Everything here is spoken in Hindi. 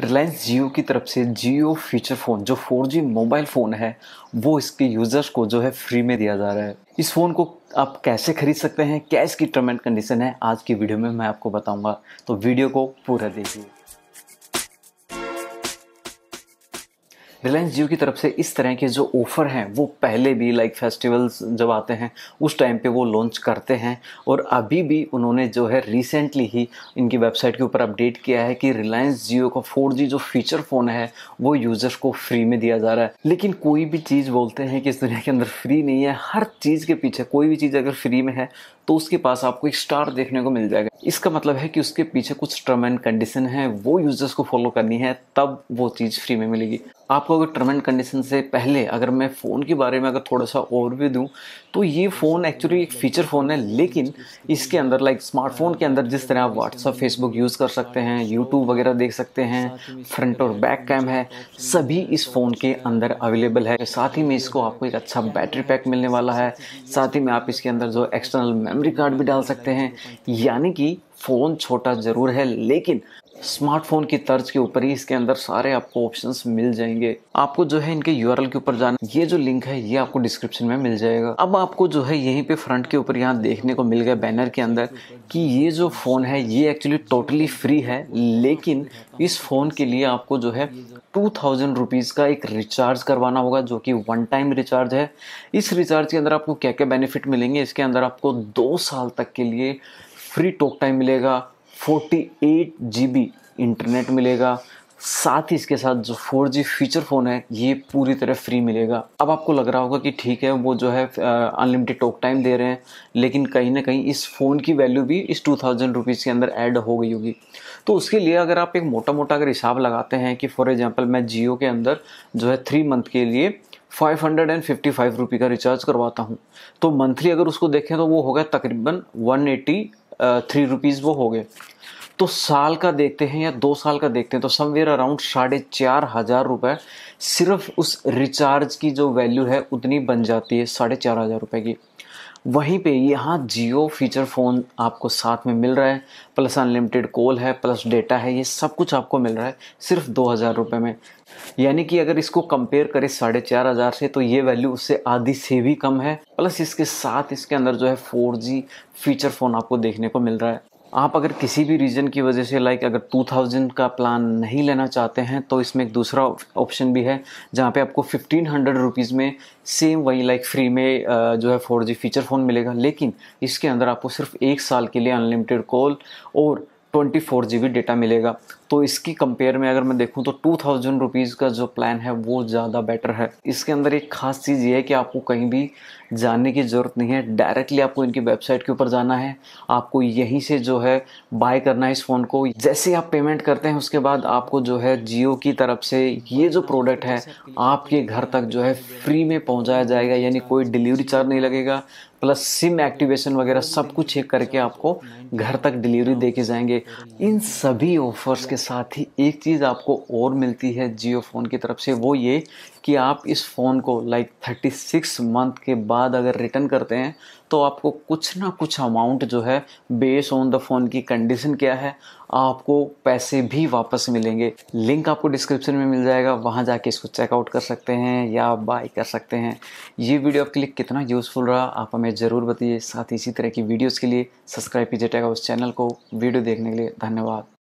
रिलायंस जियो की तरफ से जियो फीचर फ़ोन जो 4G मोबाइल फ़ोन है वो इसके यूज़र्स को जो है फ्री में दिया जा रहा है इस फ़ोन को आप कैसे खरीद सकते हैं क्या इसकी टर्म एंड कंडीशन है आज की वीडियो में मैं आपको बताऊंगा तो वीडियो को पूरा देखिए रिलायंस जियो की तरफ से इस तरह के जो ऑफ़र हैं वो पहले भी लाइक फेस्टिवल्स जब आते हैं उस टाइम पे वो लॉन्च करते हैं और अभी भी उन्होंने जो है रिसेंटली ही इनकी वेबसाइट के ऊपर अपडेट किया है कि रिलायंस जियो का फोर जो फीचर फ़ोन है वो यूज़र्स को फ्री में दिया जा रहा है लेकिन कोई भी चीज़ बोलते हैं कि इस दुनिया के अंदर फ्री नहीं है हर चीज़ के पीछे कोई भी चीज़ अगर फ्री में है तो उसके पास आपको एक स्टार देखने को मिल जाएगा इसका मतलब है कि उसके पीछे कुछ टर्म एंड कंडीशन है वो यूज़र्स को फॉलो करनी है तब वो चीज़ फ्री में मिलेगी आप आपको अगर टर्म एंड कंडीशन से पहले अगर मैं फ़ोन के बारे में अगर थोड़ा सा और भी दूँ तो ये फ़ोन एक्चुअली एक फ़ीचर फ़ोन है लेकिन इसके अंदर लाइक स्मार्टफोन के अंदर जिस तरह आप व्हाट्सअप फेसबुक यूज़ कर सकते हैं यूट्यूब वगैरह देख सकते हैं फ्रंट और बैक कैम है सभी इस फ़ोन के अंदर अवेलेबल है साथ ही में इसको आपको एक अच्छा बैटरी पैक मिलने वाला है साथ ही में आप इसके अंदर जो एक्सटर्नल मेमोरी कार्ड भी डाल सकते हैं यानी कि फ़ोन छोटा ज़रूर है लेकिन स्मार्टफोन की तर्ज के ऊपर ही इसके अंदर सारे आपको ऑप्शंस मिल जाएंगे आपको जो है इनके यूआरएल के ऊपर जाना ये जो लिंक है ये आपको डिस्क्रिप्शन में मिल जाएगा अब आपको जो है यहीं पे फ्रंट के ऊपर यहाँ देखने को मिल गया बैनर के अंदर कि ये जो फ़ोन है ये एक्चुअली टोटली फ्री है लेकिन इस फ़ोन के लिए आपको जो है टू थाउजेंड रुपीज़ का एक रिचार्ज करवाना होगा जो कि वन टाइम रिचार्ज है इस रिचार्ज के अंदर आपको क्या क्या बेनिफिट मिलेंगे इसके अंदर आपको दो साल तक के लिए फ्री टॉक टाइम मिलेगा 48 जीबी इंटरनेट मिलेगा साथ ही इसके साथ जो 4G फीचर फ़ोन है ये पूरी तरह फ्री मिलेगा अब आपको लग रहा होगा कि ठीक है वो जो है अनलिमिटेड टॉक टाइम दे रहे हैं लेकिन कहीं ना कहीं इस फ़ोन की वैल्यू भी इस टू थाउजेंड रुपीज़ के अंदर ऐड हो गई होगी तो उसके लिए अगर आप एक मोटा मोटा अगर हिसाब लगाते हैं कि फॉर एग्जाम्पल मैं जियो के अंदर जो है थ्री मंथ के लिए five hundred and fifty five rupee का रिचार्ज करवाता हूँ तो मंथली अगर उसको देखें तो वो होगा तकरीबन वन एटी थ्री रुपीज़ वो हो गए तो साल का देखते हैं या दो साल का देखते हैं तो समवेयर अराउंड साढ़े चार हज़ार रुपये सिर्फ उस रिचार्ज की जो वैल्यू है उतनी बन जाती है साढ़े चार हज़ार रुपये की वहीं पे यहाँ जियो फीचर फ़ोन आपको साथ में मिल रहा है प्लस अनलिमिटेड कॉल है प्लस डेटा है ये सब कुछ आपको मिल रहा है सिर्फ दो हज़ार रुपये में यानी कि अगर इसको कंपेयर करें साढ़े चार हज़ार से तो ये वैल्यू उससे आधी से भी कम है प्लस इसके साथ इसके अंदर जो है फोर जी फीचर फ़ोन आपको देखने को मिल रहा है आप अगर किसी भी रीज़न की वजह से लाइक अगर 2000 का प्लान नहीं लेना चाहते हैं तो इसमें एक दूसरा ऑप्शन भी है जहाँ पे आपको 1500 हंड्रेड रुपीज़ में सेम वही लाइक फ्री में जो है 4G फीचर फ़ोन मिलेगा लेकिन इसके अंदर आपको सिर्फ एक साल के लिए अनलिमिटेड कॉल और twenty four G B data मिलेगा तो इसकी कंपेयर में अगर मैं देखूँ तो टू थाउजेंड रुपीज़ का जो प्लान है वो ज़्यादा बेटर है इसके अंदर एक खास चीज़ ये है कि आपको कहीं भी जाने की ज़रूरत नहीं है डायरेक्टली आपको इनकी वेबसाइट के ऊपर जाना है आपको यहीं से जो है बाय करना है इस फ़ोन को जैसे आप पेमेंट करते हैं उसके बाद आपको जो है जियो की तरफ से ये जो प्रोडक्ट है आपके घर तक जो है फ्री में पहुंचाया जाएगा यानी कोई डिलीवरी चार्ज नहीं लगेगा प्लस सिम एक्टिवेशन वगैरह सब कुछ चेक करके आपको घर तक डिलीवरी दे के जाएंगे इन सभी ऑफर्स के साथ ही एक चीज़ आपको और मिलती है जियो फ़ोन की तरफ से वो ये कि आप इस फ़ोन को लाइक थर्टी सिक्स मंथ के बाद अगर रिटर्न करते हैं तो आपको कुछ ना कुछ अमाउंट जो है बेस ऑन द फ़ोन की कंडीशन क्या है आपको पैसे भी वापस मिलेंगे लिंक आपको डिस्क्रिप्शन में मिल जाएगा वहाँ जाके इसको चेकआउट कर सकते हैं या बाई कर सकते हैं ये वीडियो आपके लिए कितना यूज़फुल रहा आप हमें ज़रूर बताइए साथ ही इसी तरह की वीडियोज़ के लिए सब्सक्राइब कीजिएगा उस चैनल को वीडियो देखने के लिए धन्यवाद